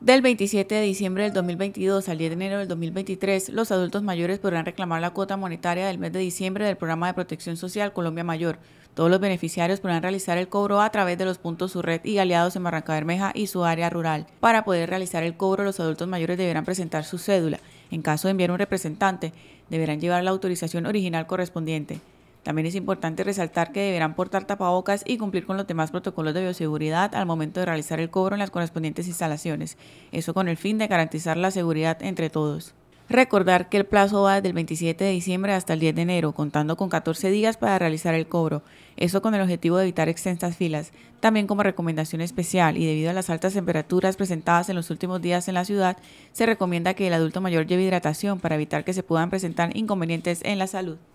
Del 27 de diciembre del 2022 al 10 de enero del 2023, los adultos mayores podrán reclamar la cuota monetaria del mes de diciembre del programa de protección social Colombia Mayor. Todos los beneficiarios podrán realizar el cobro a través de los puntos su red y aliados en Barranca Bermeja y su área rural. Para poder realizar el cobro, los adultos mayores deberán presentar su cédula. En caso de enviar un representante, deberán llevar la autorización original correspondiente. También es importante resaltar que deberán portar tapabocas y cumplir con los demás protocolos de bioseguridad al momento de realizar el cobro en las correspondientes instalaciones, eso con el fin de garantizar la seguridad entre todos. Recordar que el plazo va del 27 de diciembre hasta el 10 de enero, contando con 14 días para realizar el cobro, eso con el objetivo de evitar extensas filas. También como recomendación especial y debido a las altas temperaturas presentadas en los últimos días en la ciudad, se recomienda que el adulto mayor lleve hidratación para evitar que se puedan presentar inconvenientes en la salud.